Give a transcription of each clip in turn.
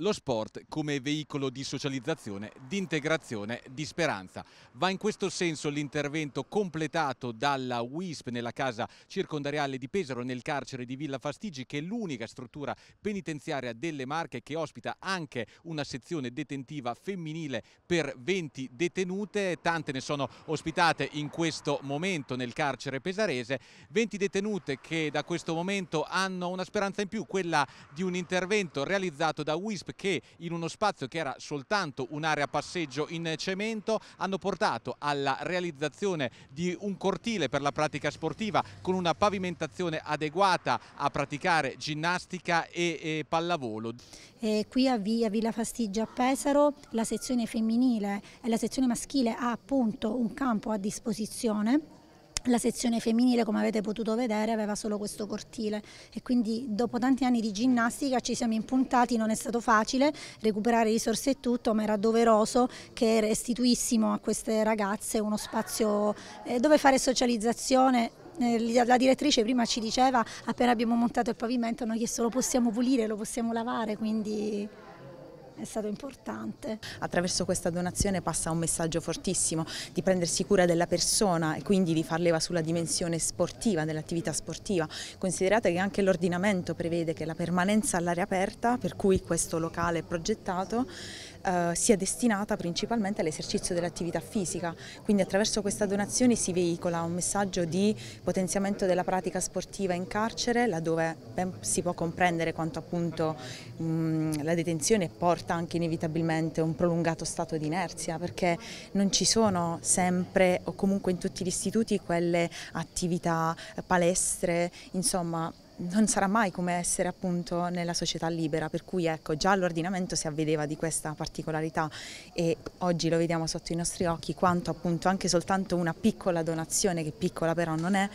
lo sport come veicolo di socializzazione, di integrazione, di speranza. Va in questo senso l'intervento completato dalla WISP nella casa circondariale di Pesaro nel carcere di Villa Fastigi che è l'unica struttura penitenziaria delle Marche che ospita anche una sezione detentiva femminile per 20 detenute, tante ne sono ospitate in questo momento nel carcere pesarese, 20 detenute che da questo momento hanno una speranza in più, quella di un intervento realizzato da WISP Crisp che in uno spazio che era soltanto un'area passeggio in cemento hanno portato alla realizzazione di un cortile per la pratica sportiva con una pavimentazione adeguata a praticare ginnastica e, e pallavolo. E qui a via Villa Fastiggia a Pesaro la sezione femminile e la sezione maschile ha appunto un campo a disposizione la sezione femminile, come avete potuto vedere, aveva solo questo cortile e quindi dopo tanti anni di ginnastica ci siamo impuntati, non è stato facile recuperare risorse e tutto, ma era doveroso che restituissimo a queste ragazze uno spazio eh, dove fare socializzazione eh, la direttrice prima ci diceva appena abbiamo montato il pavimento hanno chiesto lo possiamo pulire, lo possiamo lavare, quindi è stato importante. Attraverso questa donazione passa un messaggio fortissimo di prendersi cura della persona e quindi di far leva sulla dimensione sportiva, dell'attività sportiva. Considerate che anche l'ordinamento prevede che la permanenza all'aria aperta, per cui questo locale è progettato, eh, sia destinata principalmente all'esercizio dell'attività fisica, quindi attraverso questa donazione si veicola un messaggio di potenziamento della pratica sportiva in carcere, laddove si può comprendere quanto appunto mh, la detenzione porta anche inevitabilmente un prolungato stato di inerzia, perché non ci sono sempre o comunque in tutti gli istituti quelle attività, palestre, insomma non sarà mai come essere appunto nella società libera, per cui ecco già l'ordinamento si avvedeva di questa particolarità e oggi lo vediamo sotto i nostri occhi quanto appunto anche soltanto una piccola donazione, che piccola però non è,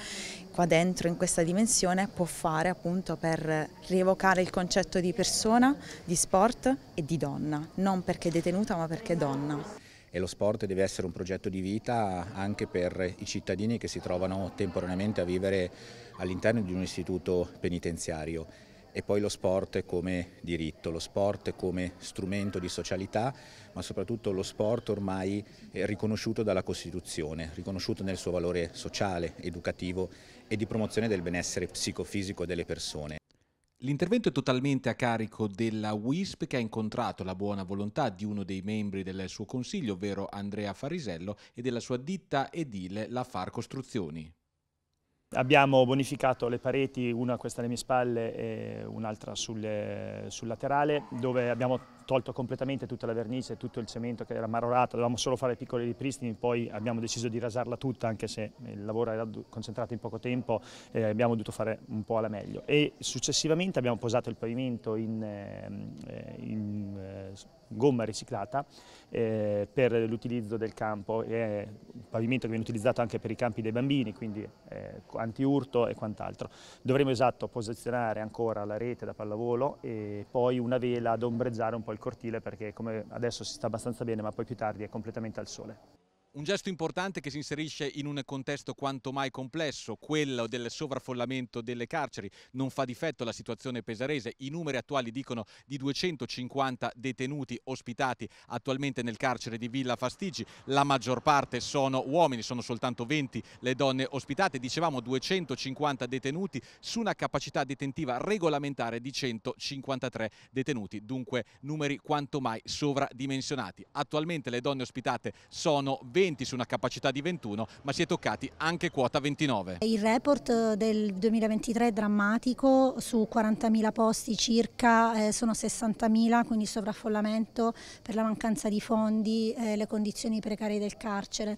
qua dentro in questa dimensione può fare appunto per rievocare il concetto di persona, di sport e di donna, non perché detenuta ma perché donna e lo sport deve essere un progetto di vita anche per i cittadini che si trovano temporaneamente a vivere all'interno di un istituto penitenziario e poi lo sport come diritto, lo sport come strumento di socialità, ma soprattutto lo sport ormai riconosciuto dalla Costituzione, riconosciuto nel suo valore sociale, educativo e di promozione del benessere psicofisico delle persone. L'intervento è totalmente a carico della WISP che ha incontrato la buona volontà di uno dei membri del suo consiglio, ovvero Andrea Farisello, e della sua ditta edile La Far Costruzioni. Abbiamo bonificato le pareti, una questa alle mie spalle e un'altra sul, sul laterale, dove abbiamo tolto completamente tutta la vernice, tutto il cemento che era marorata, dovevamo solo fare piccoli ripristini, poi abbiamo deciso di rasarla tutta anche se il lavoro era concentrato in poco tempo, eh, abbiamo dovuto fare un po' alla meglio e successivamente abbiamo posato il pavimento in, eh, in eh, gomma riciclata eh, per l'utilizzo del campo, è un pavimento che viene utilizzato anche per i campi dei bambini, quindi eh, antiurto e quant'altro. Dovremo esatto posizionare ancora la rete da pallavolo e poi una vela ad ombreggiare un po' il cortile perché come adesso si sta abbastanza bene ma poi più tardi è completamente al sole. Un gesto importante che si inserisce in un contesto quanto mai complesso, quello del sovraffollamento delle carceri. Non fa difetto la situazione pesarese. I numeri attuali dicono di 250 detenuti ospitati attualmente nel carcere di Villa Fastigi. La maggior parte sono uomini, sono soltanto 20 le donne ospitate. Dicevamo 250 detenuti su una capacità detentiva regolamentare di 153 detenuti. Dunque numeri quanto mai sovradimensionati. Attualmente le donne ospitate sono 20 20 su una capacità di 21, ma si è toccati anche quota 29. Il report eh, del 2023 è drammatico, su 40.000 posti circa eh, sono 60.000, quindi sovraffollamento per la mancanza di fondi, eh, le condizioni precarie del carcere.